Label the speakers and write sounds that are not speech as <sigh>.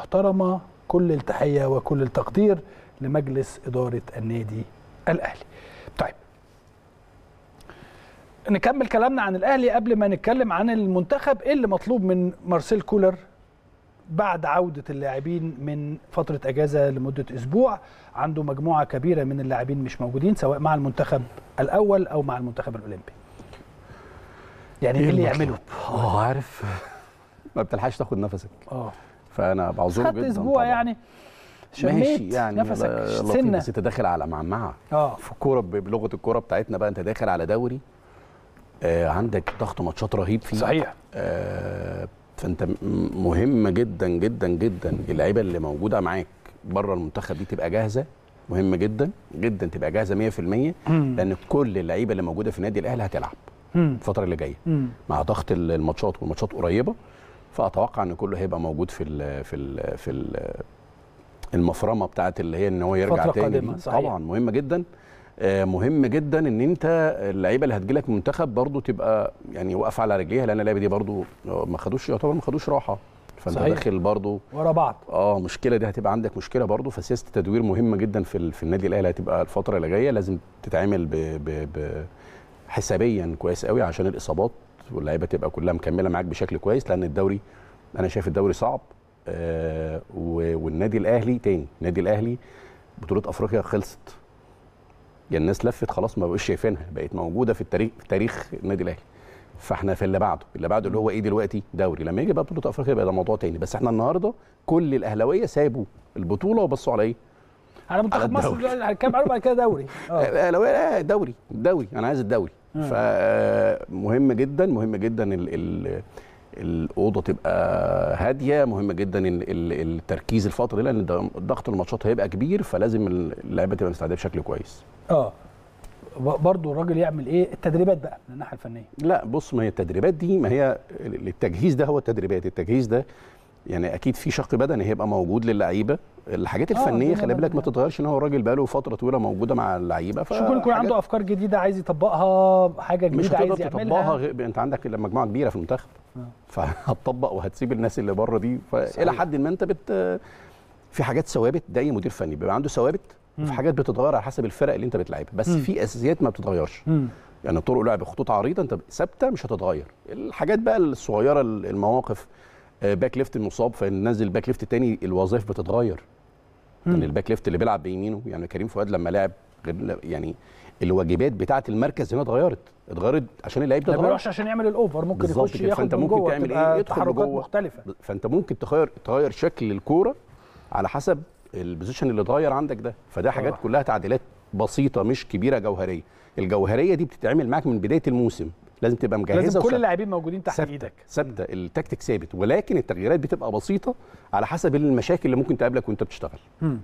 Speaker 1: محترمة كل التحية وكل التقدير لمجلس إدارة النادي الأهلي طيب نكمل كلامنا عن الأهلي قبل ما نتكلم عن المنتخب إيه اللي مطلوب من مارسيل كولر بعد عودة اللاعبين من فترة أجازة لمدة أسبوع عنده مجموعة كبيرة من اللاعبين مش موجودين سواء مع المنتخب الأول أو مع المنتخب الأولمبي
Speaker 2: يعني إيه اللي يعمله؟ آه عارف ما بتلحقش تاخد نفسك آه فانا بعذره جدا اسبوع طبعا. يعني شميت يعني نفسك سنه بس انت داخل على معمعه اه في الكوره بلغه الكوره بتاعتنا بقى انت داخل على دوري آه عندك ضغط ماتشات رهيب فيه صحيح آه فانت مهم جدا جدا جدا اللعيبه اللي موجوده معاك بره المنتخب دي تبقى جاهزه مهم جدا جدا تبقى جاهزه 100% لان كل اللعيبه اللي موجوده في النادي الاهلي هتلعب الفتره اللي جايه مع ضغط الماتشات والماتشات قريبه فاتوقع ان كله هيبقى موجود في ال في ال في ال المفرمه بتاعه اللي هي ان هو يرجع فترة تاني قادمة صحيح. طبعا مهمه جدا آه، مهم جدا ان انت اللعيبه اللي هتجيلك منتخب برضو تبقى يعني واقفه على رجليها لان اللعيبه دي برضو ما خدوش يعتبر ما خدوش راحه فانت صحيح. داخل برضو ورا بعض اه مشكله دي هتبقى عندك مشكله برضو فسياسه التدوير مهمه جدا في في النادي الاهلي هتبقى الفتره اللي جايه لازم تتعامل ب ب ب حسابيا كويس قوي عشان الاصابات واللعيبه تبقى كلها مكمله معاك بشكل كويس لان الدوري انا شايف الدوري صعب آه والنادي الاهلي تاني النادي الاهلي بطوله افريقيا خلصت يعني الناس لفت خلاص ما بقوش شايفينها بقت موجوده في التاريخ في تاريخ النادي الاهلي فاحنا في اللي بعده اللي بعده اللي هو ايه دلوقتي دوري لما يجي بقى بطوله افريقيا يبقى ده موضوع تاني بس احنا النهارده كل الاهلاويه سابوا البطوله وبصوا على ايه على منتخب مصر
Speaker 1: هنتكلم عليه بعد كده دوري
Speaker 2: <laughs> آه. الاهلاويه آه، دوري دوري انا عايز الدوري فمهم جدا مهم جدا ال ال الاوضه تبقى هاديه مهم جدا التركيز الفتره دي لان ضغط الماتشات هيبقى كبير فلازم اللعيبه تبقى مستعده بشكل كويس
Speaker 1: اه برضه الراجل يعمل ايه التدريبات بقى من الناحيه الفنيه
Speaker 2: لا بص ما هي التدريبات دي ما هي التجهيز ده هو التدريبات التجهيز ده يعني اكيد في شق بدني هيبقى موجود للعيبه الحاجات آه، الفنيه خلي بالك ما تتغيرش ان هو الراجل بقاله فتره طويله موجوده مع اللعيبه ف ممكن يكون عنده
Speaker 1: افكار جديده عايز يطبقها حاجه جديده مش عايز يعملها تطبقها غ...
Speaker 2: انت عندك مجموعه كبيره في المنتخب آه. فهتطبق وهتسيب الناس اللي بره دي فالى حد ما انت بت في حاجات ثوابت ده اي مدير فني بيبقى عنده ثوابت وفي حاجات بتتغير على حسب الفرق اللي انت بتلعبها بس في اساسيات ما بتتغيرش يعني طرق لعب خطوط عريضه انت ثابته مش هتتغير الحاجات بقى الصغيره المواقف باك ليفت مصاب فننزل باك ليفت تاني الوظائف بتتغير يعني الباك ليفت اللي بيلعب بيمينه يعني كريم فؤاد لما لعب غير يعني الواجبات بتاعه المركز هنا اتغيرت اتغيرت عشان اللعيب ده ما بيروحش عشان
Speaker 1: يعمل الاوفر ممكن يخش ياخد فانت ممكن جوه تعمل ايه يدخل جوه
Speaker 2: مختلفه فانت ممكن تغير تغير شكل الكوره على حسب البوزيشن اللي اتغير عندك ده فده آه. حاجات كلها تعديلات بسيطه مش كبيره جوهريه الجوهريه دي بتتعمل معاك من بدايه الموسم لازم تبقى مجهزه لازم كل اللاعبين موجودين تحت ثابتة. ايدك ثابته التكتيك ثابت ولكن التغييرات بتبقى بسيطه على حسب المشاكل اللي ممكن تقابلك وانت بتشتغل
Speaker 1: م.